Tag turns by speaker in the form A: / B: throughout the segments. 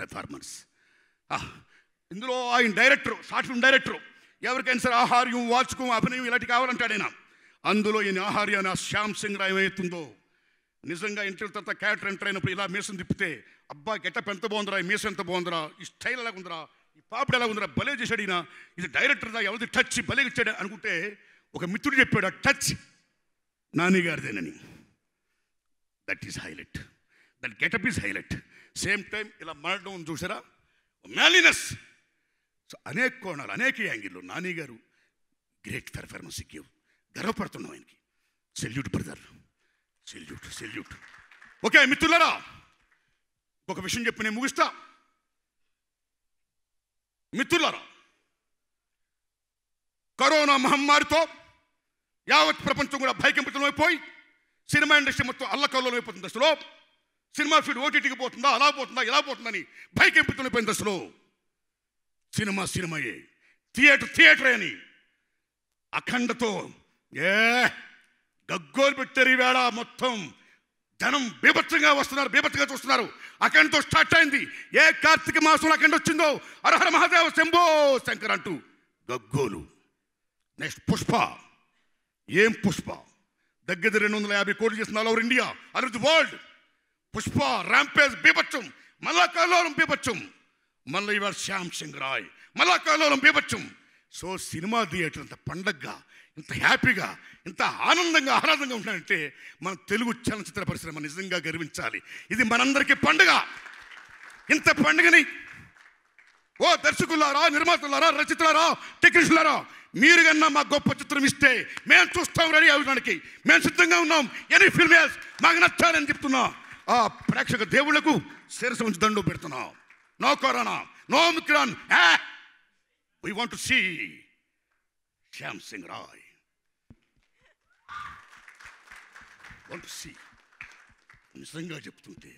A: performance ah, ఇందులో ఆయన director short film director ఎవరికైనా సరే ఆహార్యం వాచ్కు అభినయం ఇలాంటి కావాలంటాడు ఆయన అందులో ఈయన ఆహార్యాన్ని ఆ శ్యామ్ సింగ్ రాయ్ ఏమవుతుందో నిజంగా ఇంటి తర్వాత క్యారెక్టర్ ఎంటర్ అయినప్పుడు ఇలా మీసం తిప్పితే అబ్బా గెటప్ ఎంత బాగుందిరా ఈ మీసం ఎంత బాగుందిరా ఈ స్టైల్ ఎలా ఉందిరా ఈ పాపడు ఎలా ఉందిరా భలే చేశాడు ఈయన ఇది డైరెక్టర్దా ఎవరిది టచ్ భలే ఇచ్చాడు అనుకుంటే ఒక మిత్రుడు చెప్పాడు ఆ టచ్ నాని గారిదేనని that is highlight that getup is highlight same time ఇలా మారడం చూసారా మ్యాలినెస్ సో అనేక కోణాలు అనేక యాంగిల్ నాని గారు గ్రేట్ పెర్ఫార్మెన్స్ గివ్ గర్వపడుతున్నాం ఆయనకి salute brother salute salute okay మిత్రులరా ఒక విషయం చెప్పి నేను ముగిస్తా మిత్రులరా కరోనా మహమ్మారితో యావత్ ప్రపంచం కూడా భయకంపితమైపోయి సినిమా ఇండస్ట్రీ మొత్తం అయిపోతుంది దశలో సినిమా ఫీడ్ ఓటీటీకి పోతుందా అలా పోతుందా ఇలా పోతుందని భయకెంపుతున్నాయి దశలో సినిమా సినిమాయే థియేటర్ థియేటరే అని అఖండతో ఏ గగ్గోలు పెట్టారు వేళ మొత్తం జనం బీభత్సంగా వస్తున్నారు బీభత్సంగా చూస్తున్నారు అఖండతో స్టార్ట్ అయింది ఏ కార్తీక మాసంలో అఖండ వచ్చిందో అర్హర మహాదేవ శంభో శంకర్ అంటూ గగ్గోలు నెక్స్ట్ పుష్ప ఏం పుష్ప దగ్గర రెండు వందల యాభై కోట్లు చేసిన all over India all over the world Pushpa rampage బీభత్సం మళ్ళా కలోలం బీభత్సం మళ్ళీ ఇవాళ శ్యామ్ సింగ్ రాయ్ మళ్ళా కలోలం బీభత్సం సో సినిమా థియేటర్ ఇంత పండగగా ఇంత హ్యాపీగా ఇంత ఆనందంగా ఆహ్లాదంగా ఉంటాడంటే మన తెలుగు చలనచిత్ర పరిశ్రమ నిజంగా గర్వించాలి ఇది మనందరికీ పండుగ ఇంత పండుగని ఓ దర్శకులారా నిర్మాతలారా రచితులారా టెక్నీషియన్లారా మీరు కన్నా మా గొప్ప చిత్రం ఇస్తే మేము చూస్తాం రెడీ అవ్వడానికి మేము సిద్ధంగా ఉన్నాం ఎనీ ఫిల్మ్ మాకు నచ్చాలని చెప్తున్నాం ఆ ప్రేక్షక దేవుళ్లకు శిరస ఉంచి దండు పెడుతున్నాం no corona no Omicron we want see Shyam Singh Roy want see నిజంగా చెప్తుంటే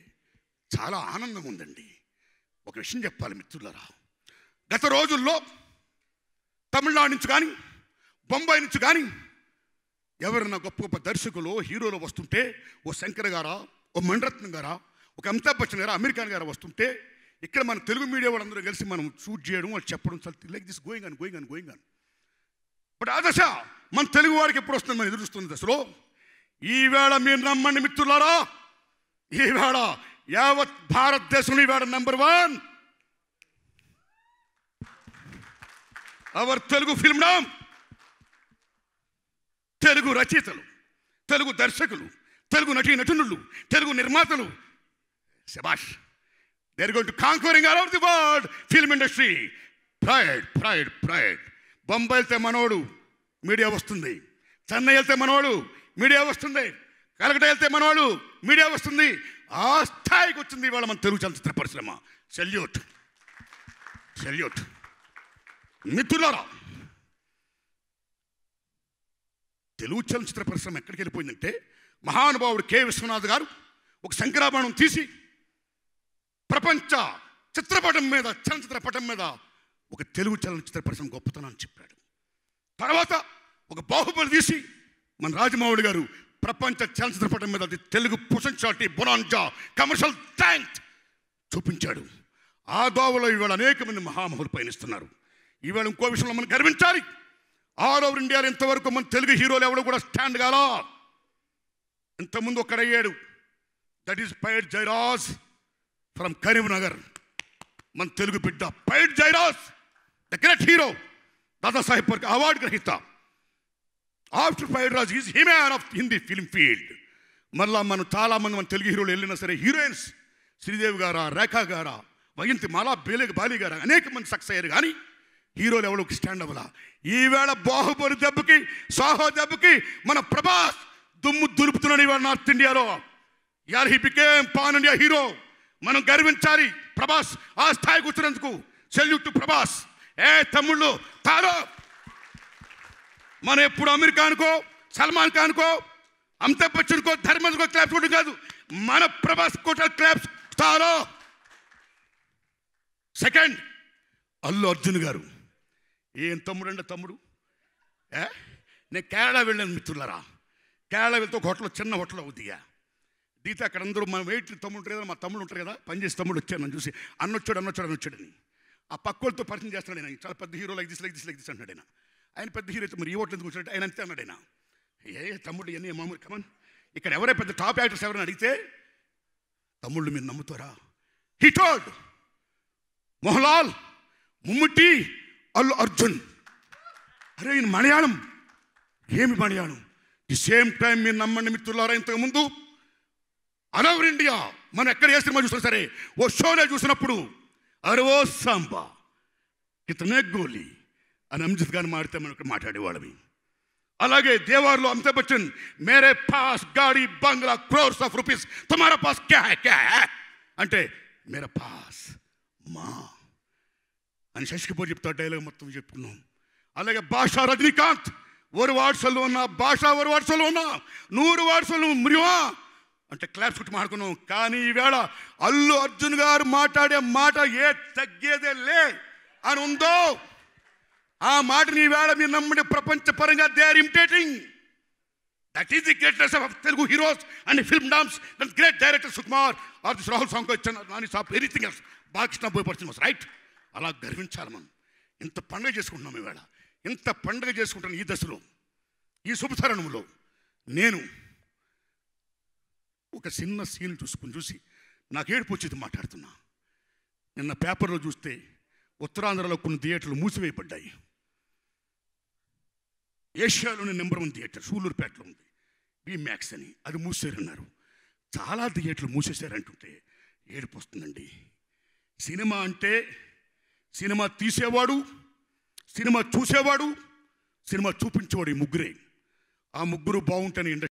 A: చాలా ఆనందం ఉందండి ఒక విషయం చెప్పాలి మిత్రులరా గత రోజుల్లో తమిళనాడు నుంచి కానీ బొంబాయి నుంచి కానీ ఎవరైనా గొప్ప గొప్ప దర్శకులు హీరోలు వస్తుంటే ఓ శంకర్ గారా ఓ మణిరత్నం గారా ఒక అమితాబ్ బచ్చన్ గారా అమెరికాన్ గారు వస్తుంటే ఇక్కడ మన తెలుగు మీడియా వాళ్ళందరూ కలిసి మనం షూట్ చేయడం వాళ్ళు చెప్పడం చాలా లైక్ దిస్ గోయింగ్ అని గోయింగ్ అని గోయింగ్ అని బట్ ఆ దశ మన తెలుగు వాడికి ఎప్పుడు వస్తుంది మనం ఎదురుస్తుంది దశలో ఈవేళ మీరు నమ్మండి మిత్రులారా ఈవేళ యావత్ భారతదేశం ఈవేళ number one our Telugu film నామ్ తెలుగు రచయితలు తెలుగు దర్శకులు తెలుగు నటీ నటునులు తెలుగు నిర్మాతలు శబాష్ there going to conquering all over the world film industry pride pride pride Bombay వెళ్తే మనోడు మీడియా వస్తుంది చెన్నై వెళ్తే మనోడు మీడియా వస్తుంది కలకట వెళ్తే మనోడు మీడియా వస్తుంది ఆ స్థాయికి వచ్చింది ఇవాళ మన తెలుగు చలచిత్ర పరిశ్రమ సెల్యూట్ సెల్యూట్ మిత్రులారా తెలుగు చలనచిత్ర పరిశ్రమ ఎక్కడికి వెళ్ళిపోయిందంటే మహానుభావుడు కె విశ్వనాథ్ గారు ఒక శంకరాభరణం తీసి ప్రపంచ చిత్రపటం మీద చలనచిత్ర పటం మీద ఒక తెలుగు చలనచిత్ర పరిశ్రమ గొప్పతనాన్ని చెప్పాడు తర్వాత ఒక బాహుబలి తీసి మన రాజమౌళి గారు ప్రపంచ చలనచిత్ర పటం మీద అది తెలుగు పుషన్షాటి బొనాంజా కమర్షియల్ ట్యాంక్ చూపించాడు ఆ దోవలో ఇవాళ అనేక మంది మహామహులు పయనిస్తున్నారు ఈవేళ ఇంకో విషయంలో మనం గర్వించాలి ఆల్ ఓవర్ ఇండియాలో ఇంతవరకు మన తెలుగు హీరోలు ఎవరు కూడా స్టాండ్ కాలా ఇంతకుముందు ఒక్కడయ్యాడు that is Paidi Jairaj from Karimnagar మన తెలుగు బిడ్డ Paidi Jairaj the great hero Dadasaheb Phalke award గ్రహీత after Paidi Raj is he man of Hindi film field మళ్ళా మనం చాలామంది మన తెలుగు హీరోలు వెళ్ళినా సరే హీరోయిన్స్ శ్రీదేవి గారా రేఖా గారా వయంతి మాలా బేలేగ బాలి గారా అనేక మంది సక్సెస్ అయ్యారు కానీ హీరోలు ఎవరు స్టాండ్ అవ్వాలా ఈవేళ బాహుబలి దెబ్బకి సాహో దెబ్బకి మన ప్రభాస్ దుమ్ము దులుపుతున్నాడు ఇవాళ నార్త్ ఇండియాలో యార్ he became pan India hero మనం గర్వించాలి ప్రభాస్ ఆ స్థాయి కూర్చున్నందుకు సెల్యూట్ టు ప్రభాస్ ఏ తమ్ముళ్ళు తారో మనం ఎప్పుడు అమీర్ ఖాన్కో సల్మాన్ ఖాన్కో అమితాబ్ కో ధర్మన్కో క్లాప్స్ కొట్టడం కాదు మన ప్రభాస్ కోట క్లాప్స్ తారో సెకండ్ అల్లు అర్జున్ గారు ఏం తమ్ముడు అంటే తమ్ముడు ఏ నేను కేరళ వెళ్ళాను మిత్రులరా కేరళ వెళ్తే ఒక హోటల్ చిన్న హోటల్ అవుతాయా దిగితే అక్కడ అందరూ మనం వెయిట్ తమ్ముడు ఉంటారు కదా మా తమ్ముడు ఉంటారు కదా పనిచేసి తమ్ముడు వచ్చాను నన్ను చూసి అన్నొచ్చాడు అన్నొచ్చాడు అన్నొచ్చాడు అని ఆ పక్కలతో పరిచయం చేస్తాడు ఆయన చాలా పెద్ద hero like this like this like this అన్నాడు ఆయన ఆయన పెద్ద హీరో అయితే మరి ఈ హోటల్ ఎందుకు వచ్చాడు ఆయన అంతే అన్నాడు ఆయన ఏ తమ్ముడు ఎన్ని మామూలు కమన్ ఇక్కడ ఎవరే పెద్ద టాప్ యాక్టర్స్ ఎవరైనా అడిగితే తమ్ముళ్ళు మీరు నమ్ముతారా హిటోడ్ మోహన్లాల్ ముమ్ముటి అల్లు అర్జున్ అరే ఈయన మలయాళం ఏమి మలయాళం ఈ సేమ్ టైం మీరు నమ్మండి మిత్రులారా ఇంతకుముందు ముందు ఓవర్ ఇండియా మనం ఎక్కడ ఏ సినిమా చూసినా సరే ఓ షోలో చూసినప్పుడు అరవో సాంబా ఇతనే గోలీ అని అంజిత్ గారిని మాడితే మనం ఇక్కడ మాట్లాడేవాళ్ళవి అలాగే దేవార్లో అమితాబ్ బచ్చన్ మేరే పాస్ గాడి బంగ్లా క్రోర్స్ ఆఫ్ రూపీస్ తమారా పాస్ క్యా క్యా అంటే మేరా పాస్ మా అని శశి కపూర్ చెప్తా డైలాగ్ మొత్తం చెప్పుకున్నాం అలాగే బాషా రజనీకాంత్ ஒரு வார்டு ఉన్నా భాష ஒரு వాడు ఉన్నా నూరు వాడు మృవా మురివా అంటే క్లాస్ ఫుట్ మాడుకున్నాం కానీ ఈవేళ అల్లు అర్జున్ గారు మాట్లాడే మాట ఏ తగ్గేదే లే అని ఉందో ఆ మాటని ఈవేళ మీరు నమ్మిన ప్రపంచపరంగా they are imitating that is the greatness of Telugu heroes and film డామ్స్ that great director Sukumar are this Rahul song వచ్చిన నాని సాప్ ఎనీథింగ్ ఎల్స్ బాగా ఇష్టం పోయి పడుతుంది రైట్ అలా గర్వించాలి మనం ఇంత పండుగ చేసుకుంటున్నాం ఈవేళ ఇంత పండుగ చేసుకుంటాను ఈ దశలో ఈ శుభతరుణంలో నేను ఒక చిన్న సీన్ చూసుకుని చూసి నాకు ఏడుపు వచ్చేది మాట్లాడుతున్నా నిన్న పేపర్లో చూస్తే ఉత్తరాంధ్రలో కొన్ని థియేటర్లు మూసివేయబడ్డాయి ఏషియాలోని నెంబర్ వన్ థియేటర్ సూళ్ళూరుపేటలో ఉంది బి మ్యాక్స్ అని అది మూసేరన్నారు చాలా థియేటర్లు మూసేశారంటుంటే ఏడుపు వస్తుందండి సినిమా అంటే సినిమా తీసేవాడు సినిమా చూసేవాడు సినిమా చూపించేవాడు ఈ ముగ్గురే ఆ ముగ్గురు బాగుంటేనే ఇండస్ట్రీ